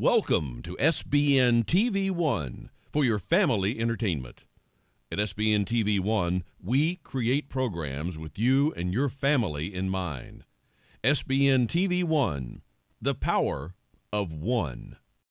Welcome to SBN TV One for your family entertainment. At SBN TV One, we create programs with you and your family in mind. SBN TV One, the power of one.